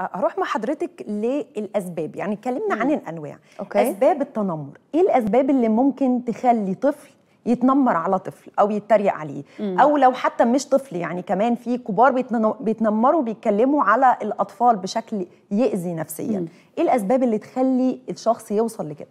اروح مع حضرتك للاسباب يعني اتكلمنا عن الانواع أوكي. اسباب التنمر ايه الاسباب اللي ممكن تخلي طفل يتنمر على طفل او يتريق عليه مم. او لو حتى مش طفل يعني كمان في كبار بيتنمروا بيتكلموا على الاطفال بشكل يؤذي نفسيا مم. ايه الاسباب اللي تخلي الشخص يوصل لكده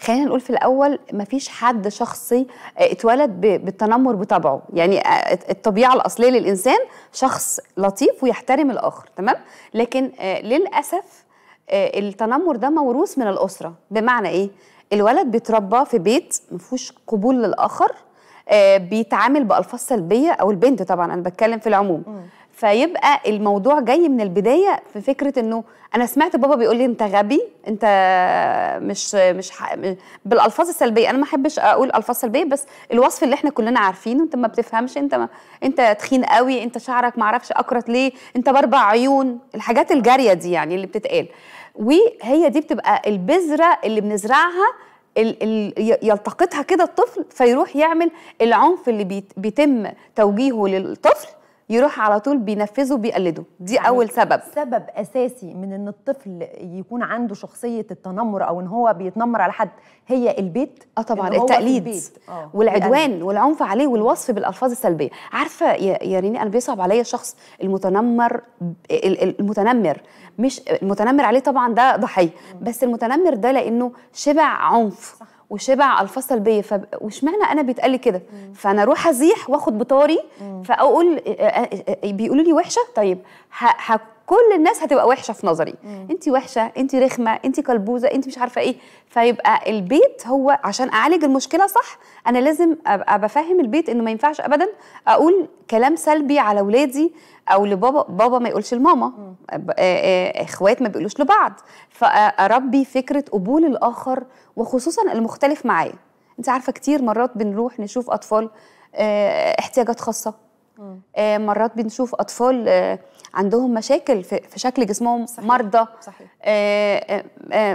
خلينا نقول في الاول مفيش حد شخصي آه، اتولد بالتنمر بطبعه يعني آه، الطبيعه الاصليه للانسان شخص لطيف ويحترم الاخر تمام لكن آه، للاسف التنمر ده موروث من الاسره بمعنى ايه الولد بيتربى في بيت مفيهوش قبول للاخر بيتعامل بالفاظ سلبيه او البنت طبعا انا بتكلم في العموم م. فيبقى الموضوع جاي من البدايه في فكره انه انا سمعت بابا بيقول لي انت غبي انت مش مش بالالفاظ السلبيه انا ما احبش اقول الفاظ سلبيه بس الوصف اللي احنا كلنا عارفينه انت ما بتفهمش انت ما... انت تخين قوي انت شعرك ما اعرفش اكرت ليه انت باربع عيون الحاجات الجاريه دي يعني اللي بتتقال وهي دي بتبقى البذره اللي بنزرعها ال ال يلتقطها كده الطفل فيروح يعمل العنف اللي بيتم توجيهه للطفل يروح على طول بينفذه بيقلده دي يعني اول سبب سبب اساسي من ان الطفل يكون عنده شخصيه التنمر او ان هو بيتنمر على حد هي البيت اه طبعا التقليد آه، والعدوان بيقلد. والعنف عليه والوصف بالالفاظ السلبيه عارفه يا ريني انا بيصعب عليا الشخص المتنمر المتنمر مش المتنمر عليه طبعا ده ضحيه بس المتنمر ده لانه شبع عنف صح. وشبع الفصل بيا فمش معنى انا بيتقال كده فانا اروح ازيح واخد بطاري فاقول آه، آه، آه، بيقولوا لي وحشه طيب كل الناس هتبقى وحشه في نظري انت وحشه انت رخمه انت كلبوزه انت مش عارفه ايه فيبقى البيت هو عشان اعالج المشكله صح انا لازم ابقى بفهم البيت انه ما ينفعش ابدا اقول كلام سلبي على ولادي او لبابا بابا ما يقولش لماما آه، آه، اخوات ما بيقولوش لبعض فاربي فكره قبول الاخر وخصوصا المختلف معايا انت عارفه كتير مرات بنروح نشوف اطفال آه، احتياجات خاصه مرات بنشوف اطفال عندهم مشاكل في شكل جسمهم صحيح. مرضى صحيح.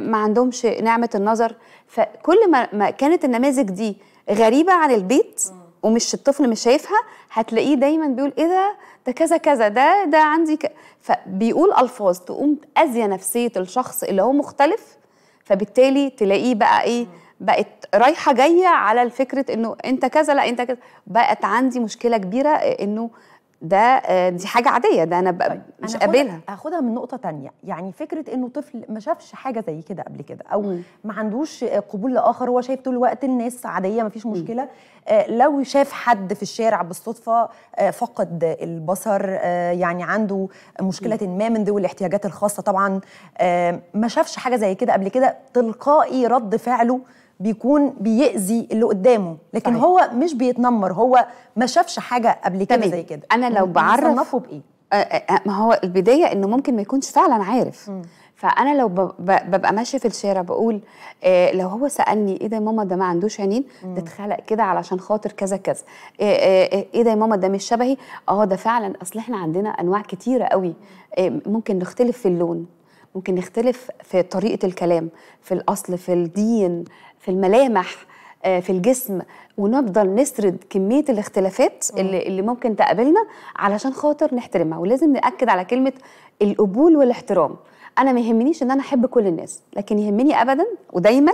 ما عندهمش نعمه النظر فكل ما كانت النماذج دي غريبه عن البيت ومش الطفل مش شايفها هتلاقيه دايما بيقول ايه ده ده كذا كذا ده ده عندي ك... فبيقول الفاظ تقوم تأذية نفسيه الشخص اللي هو مختلف فبالتالي تلاقيه بقى ايه بقت رايحه جايه على الفكره انه انت كذا لا انت كذا بقت عندي مشكله كبيره انه ده آه، دي حاجه عاديه ده انا طيب. مش قابلها هاخدها من نقطه تانية يعني فكره انه طفل ما شافش حاجه زي كده قبل كده او م. ما عندوش آه، قبول لاخر هو شايف طول الوقت الناس عاديه ما فيش مشكله م. آه لو شاف حد في الشارع بالصدفه آه فقد البصر آه يعني عنده مشكله ما من ذوي الاحتياجات الخاصه طبعا آه، ما شافش حاجه زي كده قبل كده تلقائي رد فعله بيكون بيأذي اللي قدامه لكن صحيح. هو مش بيتنمر هو ما شافش حاجه قبل كده زي كده انا لو بعرف صنفه بايه آه، آه، آه، ما هو البدايه انه ممكن ما يكونش فعلا عارف م. فانا لو ببقى ماشيه في الشارع بقول إيه لو هو سالني ايه ده يا ماما ده ما عندوش عينين ده اتخلق كده علشان خاطر كذا كذا ايه, إيه, إيه ده يا ماما ده مش شبهي اه ده فعلا اصل احنا عندنا انواع كتيره قوي إيه ممكن نختلف في اللون ممكن نختلف في طريقه الكلام في الاصل في الدين في الملامح آه، في الجسم ونفضل نسرد كميه الاختلافات اللي, اللي ممكن تقابلنا علشان خاطر نحترمها ولازم ناكد على كلمه القبول والاحترام انا ما يهمنيش ان انا احب كل الناس لكن يهمني ابدا ودايما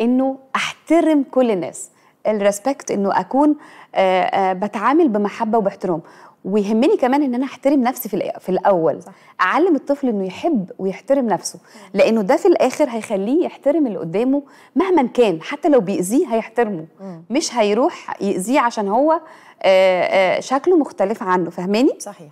انه احترم كل الناس الريسبكت انه اكون آه، آه، بتعامل بمحبه وباحترام ويهمني كمان ان انا احترم نفسي في الاول صح. اعلم الطفل انه يحب ويحترم نفسه لانه ده في الاخر هيخليه يحترم اللي قدامه مهما كان حتى لو بيأذيه هيحترمه مش هيروح يأذيه عشان هو شكله مختلف عنه فاهماني صحيح